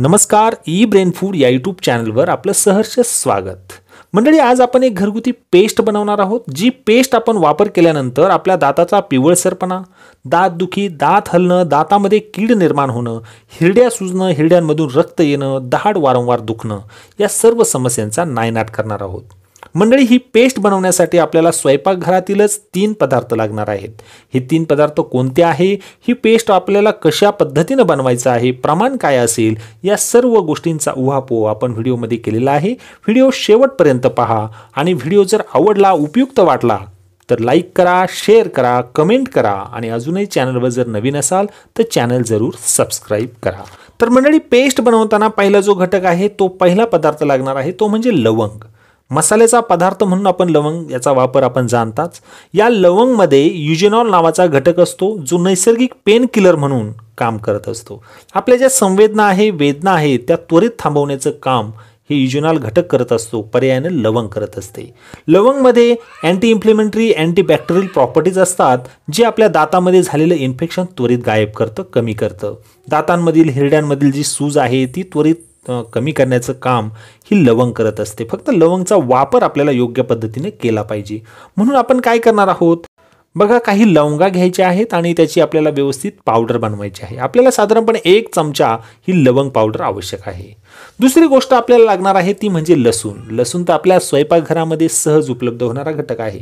नमस्कार E brain food या YouTube चॅनलवर आपलं सहर्ष स्वागत मंडळी आज आपण एक घरगुती पेस्ट बनवणार आहोत जी पेस्ट आपण वापर केल्यानंतर आपल्या दाताचा पिवळसरपणा दुखी दात हलणं दातामध्ये कीड निर्माण होणं हिरड्या सुजणं हिरड्यांमधून रक्त येणं दहाड वारंवार दुखणं या सर्व समस्यांचा नायनाट करणार आहोत मंडळी ही पेस्ट बनवण्यासाठी आपल्याला स्वयंपाकघरातीलच तीन पदार्थ लागणार आहेत हे तीन पदार्थ कोणते आहे ही पेस्ट आपल्याला कशा पद्धतीनं बनवायचं आहे प्रमाण काय असेल या सर्व गोष्टींचा उहापोह आपण व्हिडिओमध्ये केलेला आहे व्हिडिओ शेवटपर्यंत पहा आणि व्हिडिओ जर आवडला उपयुक्त वाटला तर लाईक करा शेअर करा कमेंट करा आणि अजूनही चॅनलवर जर नवीन असाल तर चॅनल जरूर सबस्क्राईब करा तर मंडळी पेस्ट बनवताना पहिला जो घटक आहे तो पहिला पदार्थ लागणार आहे तो म्हणजे लवंग मसाल्याचा पदार्थ म्हणून आपण लवंग याचा वापर आपण जाणताच या लवंगमध्ये युजेनॉल नावाचा घटक असतो जो नैसर्गिक पेन किलर म्हणून काम करत असतो आपल्या ज्या संवेदना आहे वेदना आहे त्या त्वरित थांबवण्याचं काम हे युजेनॉल घटक करत असतो पर्यायाने लवंग करत असते लवंगमध्ये अँटी अँटी बॅक्टेरियल प्रॉपर्टीज असतात जे आपल्या दातामध्ये झालेलं इन्फेक्शन त्वरित गायब करतं कमी करतं दातांमधील हिरड्यांमधील जी सूज आहे ती त्वरित कमी करण्याचं काम ही लवंग करत असते फक्त लवंगचा वापर आपल्याला योग्य पद्धतीने केला पाहिजे म्हणून आपण काय करणार आहोत बघा काही लवंगा घ्यायच्या आहेत आणि त्याची आपल्याला व्यवस्थित पावडर बनवायची आहे आपल्याला साधारणपणे एक चमचा ही लवंग पावडर आवश्यक आहे दुसरी गोष्ट आपल्याला लागणार आहे ती म्हणजे लसूण लसूण तर आपल्या स्वयंपाकघरामध्ये सहज उपलब्ध होणारा घटक आहे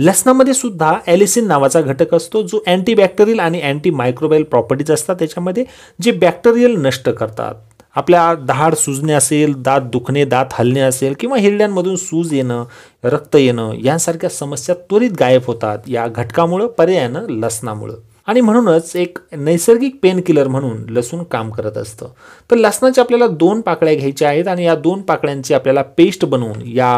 लसणामध्ये सुद्धा ॲलिसिन नावाचा घटक असतो जो अँटीबॅक्टेरियल आणि अँटी मायक्रोबायल प्रॉपर्टीज असतात त्याच्यामध्ये जे बॅक्टेरियल नष्ट करतात आपल्या दहाड सुजणे असेल दात दुखणे दात हलणे असेल किंवा हिरड्यांमधून सूज येणं रक्त येणं यांसारख्या समस्या त्वरित गायब होतात या घटकामुळं पर्यायानं लसणामुळं आणि म्हणूनच एक नैसर्गिक पेन किलर म्हणून लसूण काम करत असतं तर लसणाच्या आपल्याला दोन पाकळ्या घ्यायच्या आहेत आणि या दोन पाकळ्यांची आपल्याला पेस्ट बनवून या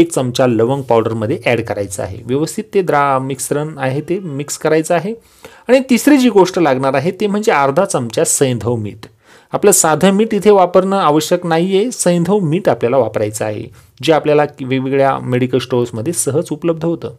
एक चमचा लवंग पावडरमध्ये ॲड करायचं आहे व्यवस्थित ते द्रा मिक्सरण आहे ते मिक्स करायचं आहे आणि तिसरी जी गोष्ट लागणार आहे ते म्हणजे अर्धा चमचा सैंधव मीठ आपलं साधं मीठ इथे वापरणं आवश्यक नाही आहे सैंधव मीठ आपल्याला वापरायचं आहे जे आपल्याला वेगवेगळ्या मेडिकल स्टोअर्समध्ये सहज उपलब्ध होतं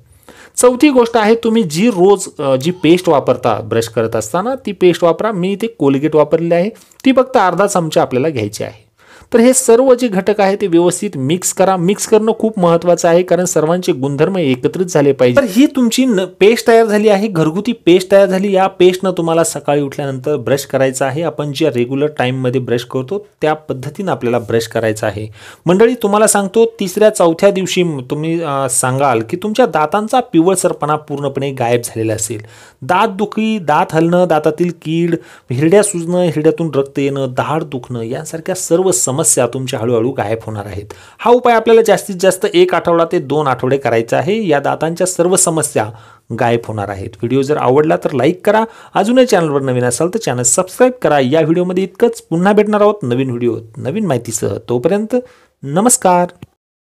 चौथी गोष्ट आहे तुम्ही जी रोज जी पेस्ट वापरता ब्रश करत असताना ती पेस्ट वापरा मी इथे कोलगेट वापरली आहे ती फक्त अर्धा चमचा आपल्याला घ्यायची आहे तर हे सर्व जे घटक आहे ते व्यवस्थित मिक्स करा मिक्स करणं खूप महत्त्वाचं आहे कारण सर्वांचे गुणधर्म एकत्रित झाले पाहिजे तर ही तुमची पेस्ट तयार झाली आहे घरगुती पेस्ट तयार झाली या पेस्टनं तुम्हाला सकाळी उठल्यानंतर ब्रश करायचा आहे आपण ज्या रेग्युलर टाईममध्ये ब्रश करतो त्या पद्धतीनं आपल्याला ब्रश करायचा आहे मंडळी तुम्हाला सांगतो तिसऱ्या चौथ्या दिवशी तुम्ही सांगाल की तुमच्या दातांचा पिवळसरपणा पूर्णपणे गायब झालेला असेल दात दुखी दात हलणं दातातील कीड हिरड्या सुजणं हिरड्यातून रक्त येणं दाढ दुखणं यासारख्या सर्व समस्या तुमच्या हळूहळू गायब होणार आहेत हा उपाय आपल्याला जास्तीत जास्त एक आठवडा ते दोन आठवडे करायचा आहे या दातांच्या सर्व समस्या गायब होणार आहेत व्हिडिओ जर आवडला तर लाईक करा अजूनही चॅनलवर नवीन असाल तर चॅनल सबस्क्राईब करा या व्हिडिओमध्ये इतकंच पुन्हा भेटणार आहोत नवीन व्हिडिओ नवीन माहितीसह तोपर्यंत नमस्कार